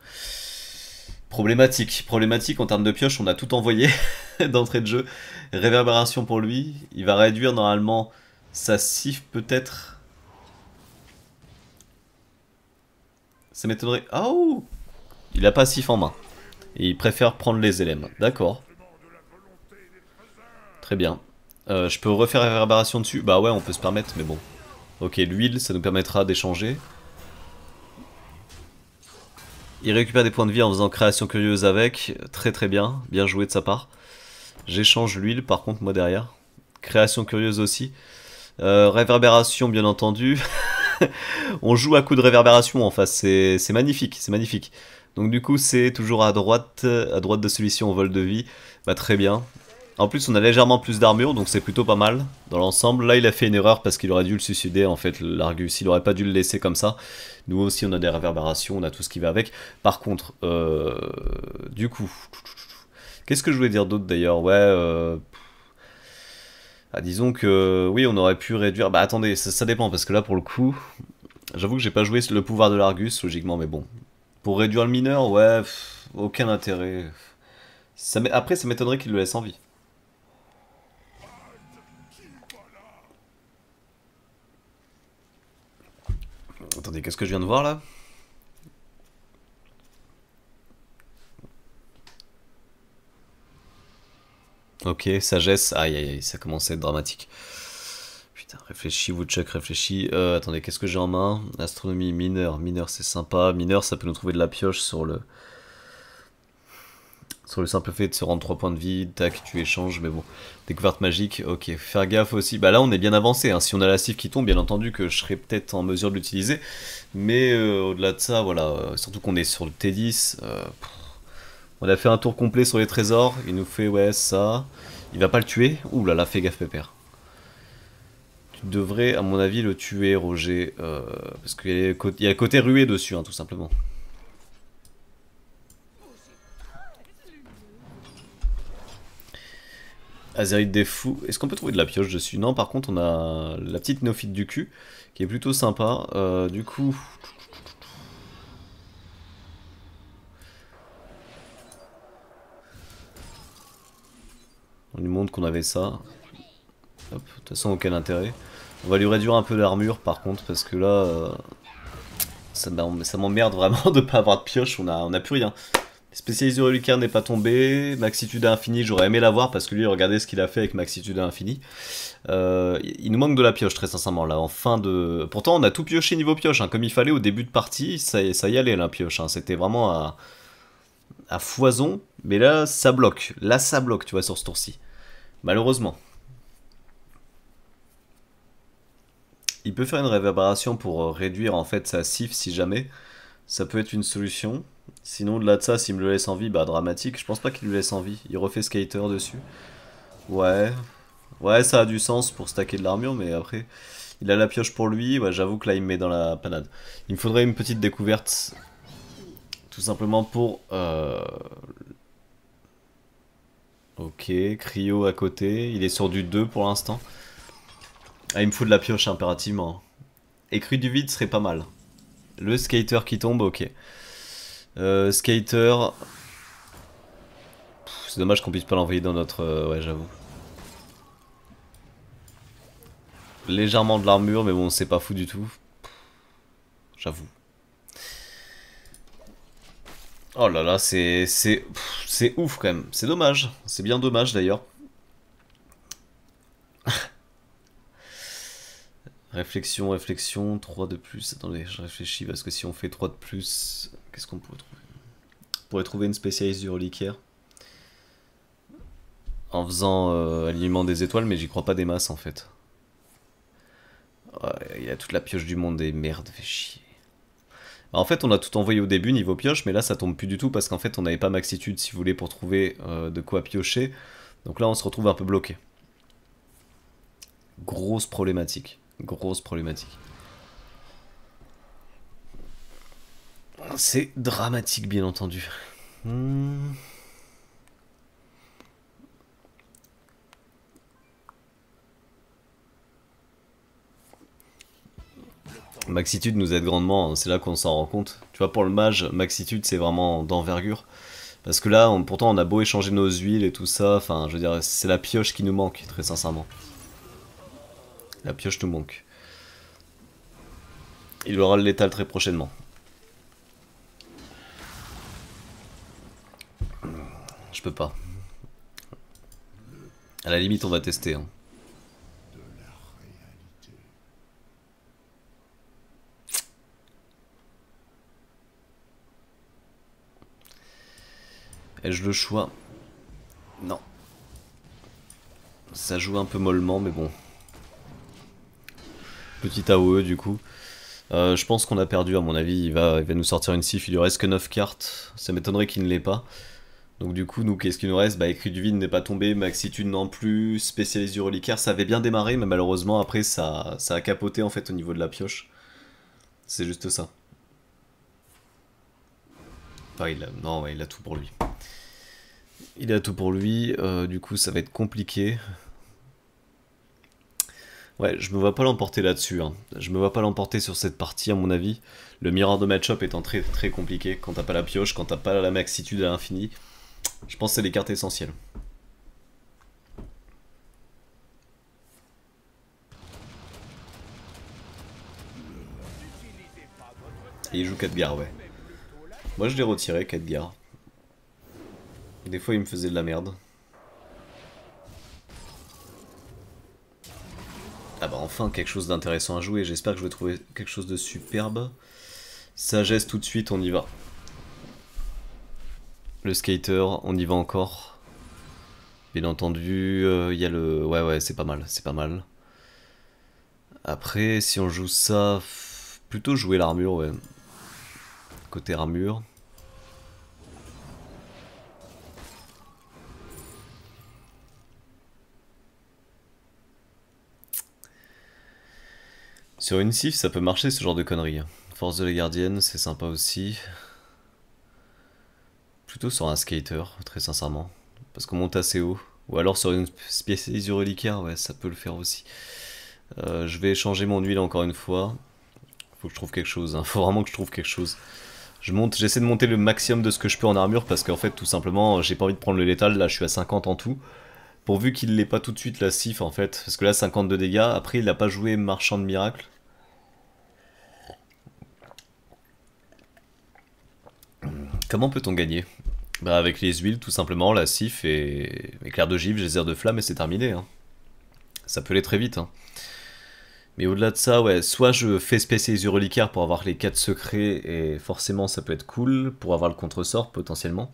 Problématique. Problématique en termes de pioche, on a tout envoyé d'entrée de jeu. Réverbération pour lui. Il va réduire normalement sa sif peut-être. Ça m'étonnerait. Oh Il a pas sif en main. Et il préfère prendre les élèves. D'accord. Très bien. Euh, je peux refaire réverbération dessus Bah ouais, on peut se permettre, mais bon. Ok, l'huile, ça nous permettra d'échanger. Il récupère des points de vie en faisant création curieuse avec. Très très bien, bien joué de sa part. J'échange l'huile, par contre, moi derrière. Création curieuse aussi. Euh, réverbération, bien entendu. on joue à coup de réverbération en face, c'est magnifique, c'est magnifique. Donc du coup, c'est toujours à droite, à droite de celui-ci en vol de vie. Bah très bien, en plus, on a légèrement plus d'armure, donc c'est plutôt pas mal dans l'ensemble. Là, il a fait une erreur parce qu'il aurait dû le suicider, en fait, l'Argus. Il aurait pas dû le laisser comme ça. Nous aussi, on a des réverbérations, on a tout ce qui va avec. Par contre, euh, du coup... Qu'est-ce que je voulais dire d'autre, d'ailleurs Ouais... Euh... Ah, disons que oui, on aurait pu réduire... Bah attendez, ça, dépend, parce que là, pour le coup, j'avoue que j'ai pas joué le pouvoir de l'Argus, logiquement, mais bon. Pour réduire le mineur, ouais, aucun intérêt. Après, ça m'étonnerait qu'il le laisse en vie. Attendez, qu'est-ce que je viens de voir là Ok, sagesse. Aïe aïe aïe, ça commence à être dramatique. Putain, réfléchis, Woodchuck, réfléchis. Euh, attendez, qu'est-ce que j'ai en main Astronomie mineure. Mineur, c'est sympa. Mineur, ça peut nous trouver de la pioche sur le, sur le simple fait de se rendre 3 points de vie, tac, tu échanges, mais bon. Découverte magique, ok. Faire gaffe aussi. Bah là, on est bien avancé. Hein. Si on a la cif qui tombe, bien entendu que je serais peut-être en mesure de l'utiliser. Mais euh, au-delà de ça, voilà. Euh, surtout qu'on est sur le T10. Euh, on a fait un tour complet sur les trésors. Il nous fait, ouais, ça. Il va pas le tuer. Ouh là là, fais gaffe, Pépère. Tu devrais, à mon avis, le tuer, Roger. parce qu'il y, y, a le côté rué dessus, hein, tout simplement. Azerite des fous. Est-ce qu'on peut trouver de la pioche dessus Non, par contre, on a la petite néophyte du cul, qui est plutôt sympa. Euh, du coup... On lui montre qu'on avait ça. Hop, de toute façon, aucun intérêt. On va lui réduire un peu l'armure, par contre, parce que là... Euh, ça m'emmerde vraiment de pas avoir de pioche, on a, on a plus rien. Spécialiste du Reliquaire n'est pas tombé. Maxitude à infini, j'aurais aimé l'avoir parce que lui, regardez ce qu'il a fait avec Maxitude à infini. Euh, il nous manque de la pioche, très sincèrement, là, en fin de... Pourtant, on a tout pioché niveau pioche, hein. comme il fallait au début de partie, ça, y allait, la pioche. Hein. C'était vraiment à... à foison, mais là, ça bloque. Là, ça bloque, tu vois, sur ce tour-ci. Malheureusement. Il peut faire une réverbération pour euh, réduire, en fait, sa sif, si jamais. Ça peut être une solution. Sinon, de delà de ça, s'il me le laisse en vie, bah dramatique. Je pense pas qu'il le laisse en vie. Il refait skater dessus. Ouais. Ouais, ça a du sens pour stacker de l'armure, mais après... Il a la pioche pour lui, ouais, j'avoue que là il me met dans la panade. Il me faudrait une petite découverte. Tout simplement pour... Euh, ok, Cryo à côté. Il est sur du 2 pour l'instant. Ah, il me faut de la pioche impérativement. Écrit du vide serait pas mal. Le skater qui tombe, ok. Euh, skater. C'est dommage qu'on puisse pas l'envoyer dans notre... Euh, ouais, j'avoue. Légèrement de l'armure, mais bon, c'est pas fou du tout. J'avoue. Oh là là, c'est... C'est ouf quand même. C'est dommage. C'est bien dommage d'ailleurs. Réflexion, réflexion, 3 de plus. Attendez, je réfléchis parce que si on fait 3 de plus, qu'est-ce qu'on pourrait trouver On pourrait trouver une spécialiste du reliquaire. En faisant euh, aliment des étoiles, mais j'y crois pas des masses en fait. il y a toute la pioche du monde des merdes, fait chier. Bah, en fait, on a tout envoyé au début niveau pioche, mais là ça tombe plus du tout parce qu'en fait on n'avait pas maxitude si vous voulez pour trouver euh, de quoi piocher. Donc là on se retrouve un peu bloqué. Grosse problématique. Grosse problématique. C'est dramatique, bien entendu. Hmm. Maxitude nous aide grandement, hein. c'est là qu'on s'en rend compte. Tu vois, pour le mage, Maxitude, c'est vraiment d'envergure. Parce que là, pourtant, on a beau échanger nos huiles et tout ça, enfin, je veux dire, c'est la pioche qui nous manque, très sincèrement. La pioche nous manque. Il aura le létal très prochainement. Je peux pas. À la limite, on va tester. Hein. Ai-je le choix Non. Ça joue un peu mollement, mais bon petit AOE du coup. Euh, je pense qu'on a perdu, à mon avis, il va, nous sortir une sif, il lui reste que 9 cartes, ça m'étonnerait qu'il ne l'ait pas. Donc du coup, nous, qu'est-ce qu'il nous reste Bah, Écrit du Vide n'est pas tombé, Maxitude non plus, Spécialiste du Reliquaire, ça avait bien démarré, mais malheureusement, après, ça, a capoté, en fait, au niveau de la pioche. C'est juste ça. il a, non, il a tout pour lui. Il a tout pour lui, euh, du coup, ça va être compliqué. Ouais, je me vois pas l'emporter là-dessus. Hein. Je me vois pas l'emporter sur cette partie, à mon avis. Le miroir de match-up étant très très compliqué quand t'as pas la pioche, quand t'as pas la maxitude à l'infini. Je pense que c'est les cartes essentielles. Et il joue 4 gars, ouais. Moi je l'ai retiré, 4 gars Des fois il me faisait de la merde. Ah bah enfin quelque chose d'intéressant à jouer, j'espère que je vais trouver quelque chose de superbe. Sagesse tout de suite, on y va. Le skater, on y va encore. Bien entendu, il euh, y a le... Ouais ouais, c'est pas mal, c'est pas mal. Après, si on joue ça, plutôt jouer l'armure, ouais. Côté armure. Sur une sif, ça peut marcher ce genre de conneries. Force de la gardienne, c'est sympa aussi. Plutôt sur un skater, très sincèrement. Parce qu'on monte assez haut. Ou alors sur une spécialiste du reliquaire, ouais, ça peut le faire aussi. Euh, je vais changer mon huile encore une fois. Faut que je trouve quelque chose, hein. faut vraiment que je trouve quelque chose. Je monte, j'essaie de monter le maximum de ce que je peux en armure parce qu'en fait tout simplement j'ai pas envie de prendre le létal, là je suis à 50 en tout. Pourvu qu'il l'ait pas tout de suite la sif en fait, parce que là 50 de dégâts, après il n'a pas joué marchand de miracle, Comment peut-on gagner bah, Avec les huiles, tout simplement, la sif et éclair de givre, geyser de flamme, et c'est terminé. Hein. Ça peut aller très vite. Hein. Mais au-delà de ça, ouais, soit je fais spécialiser reliquaires pour avoir les 4 secrets, et forcément ça peut être cool, pour avoir le contresort potentiellement.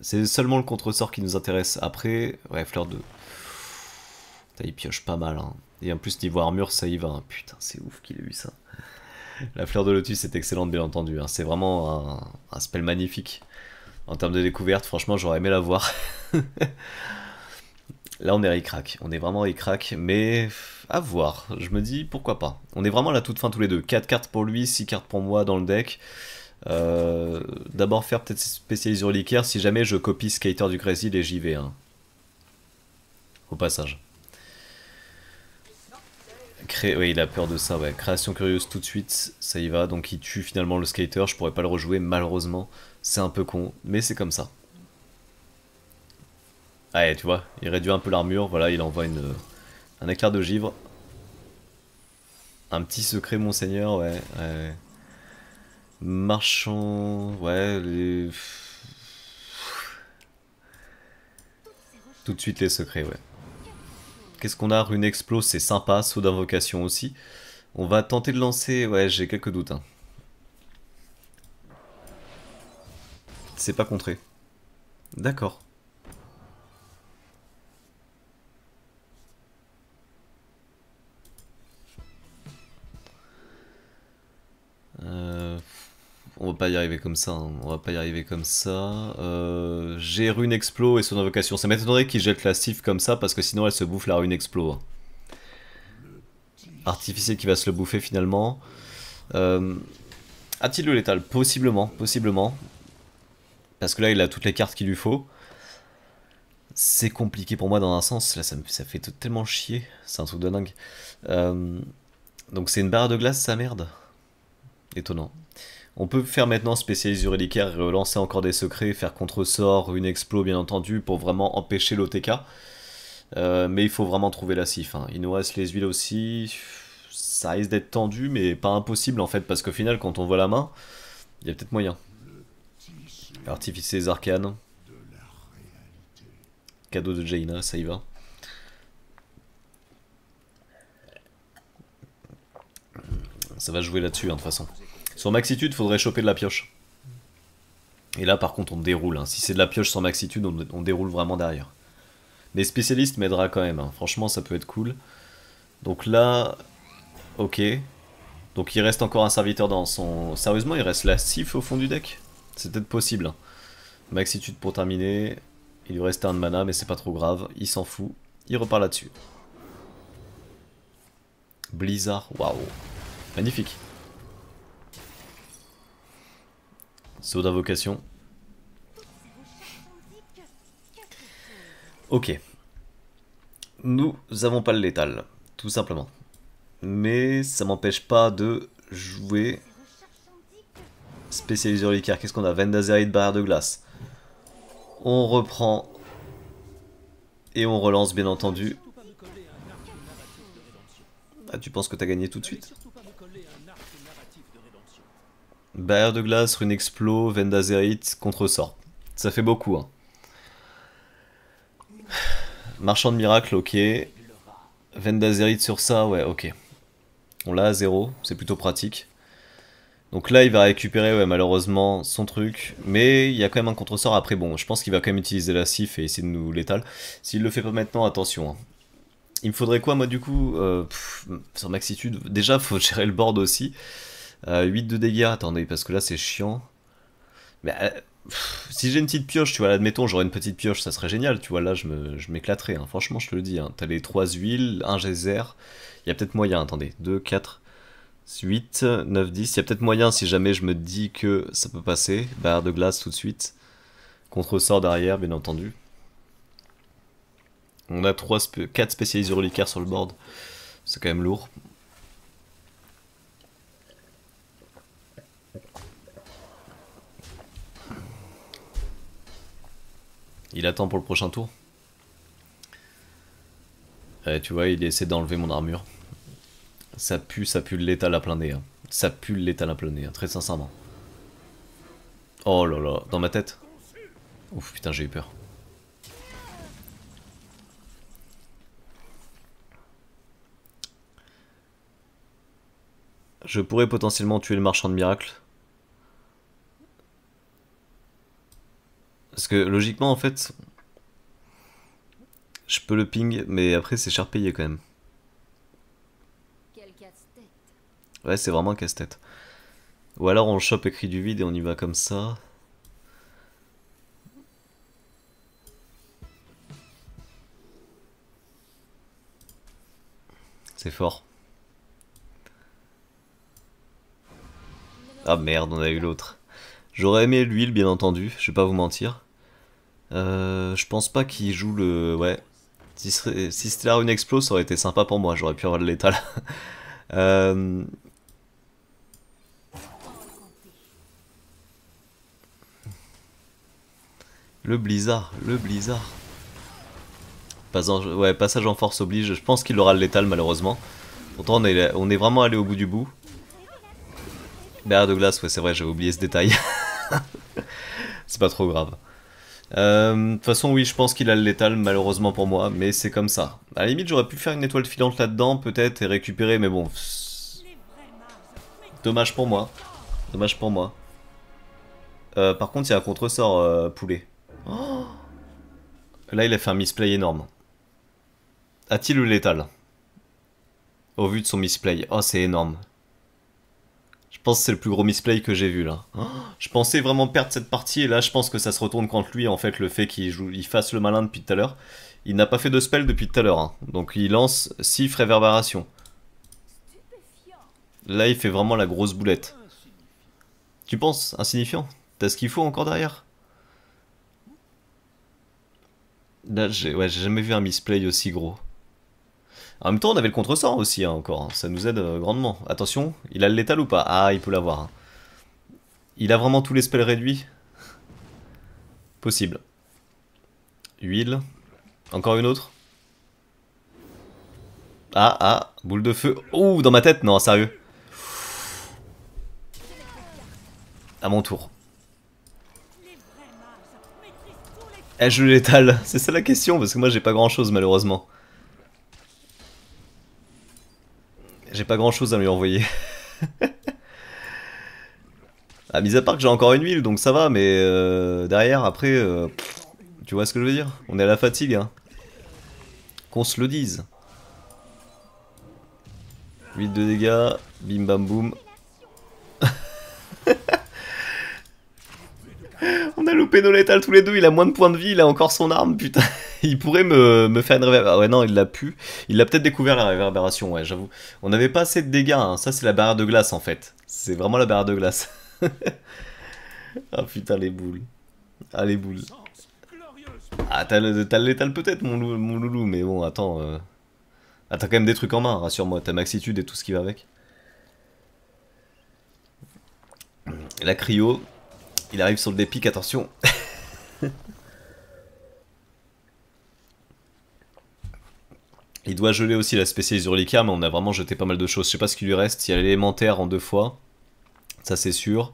C'est seulement le contresort qui nous intéresse. Après, ouais, fleur de... il pioche pas mal. Hein. Et en plus, niveau armure, ça y va. Putain, c'est ouf qu'il ait eu ça. La fleur de lotus est excellente, bien entendu. Hein. C'est vraiment un, spell magnifique. En termes de découverte, franchement, j'aurais aimé la voir. là, on est à On est vraiment à mais à voir. Je me dis, pourquoi pas. On est vraiment à la toute fin tous les deux. 4 cartes pour lui, 6 cartes pour moi dans le deck. Euh, d'abord faire peut-être spécialiser sur si jamais je copie Skater du Crazy et j'y vais. Hein. Au passage. Cré... il a peur de ça, ouais. Création curieuse tout de suite, ça y va. Donc il tue finalement le skater, je pourrais pas le rejouer, malheureusement. C'est un peu con, mais c'est comme ça. Ah, tu vois, il réduit un peu l'armure, voilà, il envoie une, euh, un éclair de givre. Un petit secret, monseigneur, ouais. ouais. Marchand, ouais, Tout de suite les secrets, ouais. Qu'est-ce qu'on a Rune Explose, c'est sympa. Saut d'invocation aussi. On va tenter de lancer... Ouais, j'ai quelques doutes. Hein. C'est pas contré. D'accord. Euh on va pas y arriver comme ça. Hein. On va pas y arriver comme ça. Euh, j'ai rune explo et son invocation. Ça m'étonnerait qu'il jette la stiff comme ça parce que sinon elle se bouffe la rune explo. Hein. Artificiel qui va se le bouffer finalement. Euh, a-t-il le létal Possiblement, possiblement. Parce que là il a toutes les cartes qu'il lui faut. C'est compliqué pour moi dans un sens. Là ça, ça fait tellement chier. C'est un truc de dingue. Euh, donc c'est une barre de glace, sa merde. Étonnant. On peut faire maintenant spécialiser le et relancer encore des secrets, faire contre-sort, une explo bien entendu, pour vraiment empêcher l'OTK. Euh, mais il faut vraiment trouver la sif. Hein. Il nous reste les huiles aussi. Ça risque d'être tendu, mais pas impossible en fait, parce qu'au final, quand on voit la main, il y a peut-être moyen. Artificer les arcanes. Cadeau de Jaina, ça y va. Ça va jouer là-dessus, hein, de toute façon. Sur maxitude, faudrait choper de la pioche. Et là, par contre, on déroule. Hein. Si c'est de la pioche sans maxitude, on, déroule vraiment derrière. Mais spécialiste m'aidera quand même. Hein. Franchement, ça peut être cool. Donc là, ok. Donc il reste encore un serviteur dans son... Sérieusement, il reste la sif au fond du deck C'est peut-être possible. Hein. Maxitude pour terminer. Il lui reste un de mana, mais c'est pas trop grave. Il s'en fout. Il repart là-dessus. Blizzard, waouh. Magnifique. Saut d'invocation. Ok. Nous avons pas le létal, tout simplement. Mais ça m'empêche pas de jouer Spécialiseur reliquaire. Qu'est-ce qu'on a Vendazerite, barrière de glace. On reprend et on relance bien entendu. Ah, tu penses que t'as gagné tout de suite Barrière de glace, rune explo, Vendazerite, contre-sort. Ça fait beaucoup. Hein. Marchand de miracle, ok. Vendazerite sur ça, ouais, ok. On l'a à zéro, c'est plutôt pratique. Donc là, il va récupérer, ouais, malheureusement, son truc. Mais il y a quand même un contre-sort après. Bon, je pense qu'il va quand même utiliser la sif et essayer de nous l'étale. S'il le fait pas maintenant, attention. Hein. Il me faudrait quoi, moi, du coup euh, Sur Maxitude, déjà, faut gérer le board aussi. 8 euh, de dégâts, attendez, parce que là c'est chiant. Mais euh, si j'ai une petite pioche, tu vois, là, admettons, j'aurais une petite pioche, ça serait génial, tu vois, là je m'éclaterais, hein. franchement je te le dis. Hein. T'as les 3 huiles, 1 geyser, il y a peut-être moyen, attendez, 2, 4, 8, 9, 10, il y a peut-être moyen si jamais je me dis que ça peut passer. Barre de glace tout de suite, contre-sort derrière, bien entendu. On a 3 4 spécialisés reliquaires sur le board, c'est quand même lourd. Il attend pour le prochain tour. tu vois, il essaie d'enlever mon armure. Ça pue, ça pue l'état à plein nez. Hein. Ça pue l'état à plein nez, hein, très sincèrement. Oh là là, dans ma tête. Ouf, putain, j'ai eu peur. Je pourrais potentiellement tuer le marchand de miracles. Parce que logiquement, en fait, je peux le ping, mais après c'est cher quand même. Ouais, c'est vraiment un casse-tête. Ou alors on chope écrit du vide et on y va comme ça. C'est fort. Ah merde, on a eu l'autre. J'aurais aimé l'huile, bien entendu, je vais pas vous mentir. Euh, je pense pas qu'il joue le... Ouais. Si, c'était là une explose, ça aurait été sympa pour moi. J'aurais pu avoir le l'étal. Euh, le blizzard, le blizzard. Passage, ouais, passage en force oblige. Je pense qu'il aura le l'étal malheureusement. Pourtant on est, on est vraiment allé au bout du bout. Barrière de glace, ouais c'est vrai, j'avais oublié ce détail. c'est pas trop grave. Euh, de toute façon, oui, je pense qu'il a le létal, malheureusement pour moi, mais c'est comme ça. À la limite, j'aurais pu faire une étoile filante là-dedans, peut-être, et récupérer, mais bon... Dommage pour moi. Dommage pour moi. Euh, par contre, il y a un contre-sort, euh, poulet. Oh Là, il a fait un misplay énorme. A-t-il le létal Au vu de son misplay. Oh, c'est énorme. Je pense que c'est le plus gros misplay que j'ai vu là. Oh, je pensais vraiment perdre cette partie et là je pense que ça se retourne contre lui en fait le fait qu'il fasse le malin depuis tout à l'heure. Il n'a pas fait de spell depuis tout à l'heure. Hein. Donc il lance 6 Réverbération. Là il fait vraiment la grosse boulette. Tu penses Insignifiant T'as ce qu'il faut encore derrière Là j'ai ouais, jamais vu un misplay aussi gros. En même temps, on avait le contre-sort aussi, hein, encore. Hein. Ça nous aide euh, grandement. Attention, il a le létal ou pas Ah, il peut l'avoir. Hein. Il a vraiment tous les spells réduits Possible. Huile. Encore une autre Ah, ah, boule de feu. Ouh, dans ma tête Non, sérieux. À mon tour. Elle eh, je le C'est ça la question, parce que moi j'ai pas grand chose malheureusement. j'ai pas grand chose à lui envoyer. ah, mis à part que j'ai encore une huile, donc ça va, mais euh, derrière, après, euh, tu vois ce que je veux dire On est à la fatigue, hein. Qu'on se le dise. 8 de dégâts, bim bam boum. On a loupé nos létales tous les deux, il a moins de points de vie, il a encore son arme, putain. il pourrait me, faire une réverbération. Ah ouais, non, il l'a pu. Il l'a peut-être découvert la réverbération, ouais, j'avoue. On n'avait pas assez de dégâts, hein. ça c'est la barrière de glace en fait. C'est vraiment la barre de glace. ah putain, les boules. Ah, les boules. Ah, t'as l'étale peut-être, mon, loulou, mais bon, attends. Euh. attends ah, t'as quand même des trucs en main, rassure-moi. T'as maxitude et tout ce qui va avec. La cryo, il arrive sur le dépic, attention. Il doit geler aussi la spécialise Urlika, mais on a vraiment jeté pas mal de choses. Je sais pas ce qu'il lui reste. Il y a l'élémentaire en deux fois. Ça, c'est sûr.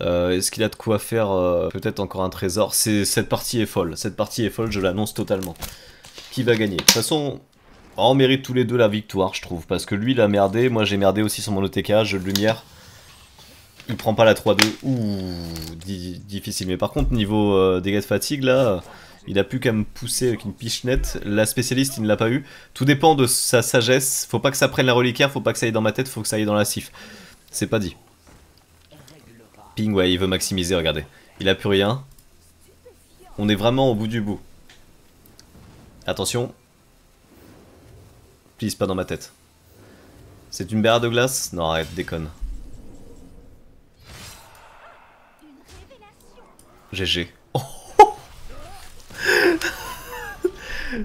Euh, est-ce qu'il a de quoi faire euh, peut-être encore un trésor Cette partie est folle. Cette partie est folle, je l'annonce totalement. Qui va gagner De toute façon, on mérite tous les deux la victoire, je trouve. Parce que lui, il a merdé. Moi, j'ai merdé aussi sur mon OTK. Je lumière. Il prend pas la 3-2. Ouh, difficile. Mais par contre, niveau euh, dégâts de fatigue, là, il a plus qu'à me pousser avec une pichenette. La spécialiste, il ne l'a pas eu. Tout dépend de sa sagesse. Faut pas que ça prenne la reliquaire, faut pas que ça aille dans ma tête, faut que ça aille dans la sif. C'est pas dit. Ping, ouais, il veut maximiser, regardez. Il a plus rien. On est vraiment au bout du bout. Attention. Please, pas dans ma tête. C'est une barre de glace Non, arrête, déconne. GG.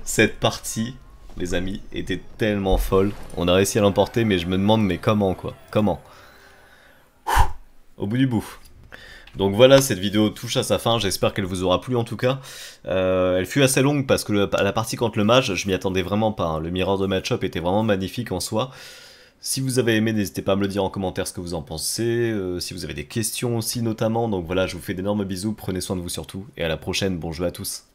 Cette partie, les amis, était tellement folle. On a réussi à l'emporter, mais je me demande, mais comment quoi Comment Au bout du bout. Donc voilà, cette vidéo touche à sa fin, j'espère qu'elle vous aura plu en tout cas. Euh, elle fut assez longue parce que la partie contre le mage, je m'y attendais vraiment pas. Hein. Le mirror de match-up était vraiment magnifique en soi. Si vous avez aimé, n'hésitez pas à me le dire en commentaire ce que vous en pensez, euh, si vous avez des questions aussi notamment. Donc voilà, je vous fais d'énormes bisous, prenez soin de vous surtout, et à la prochaine, bon jeu à tous.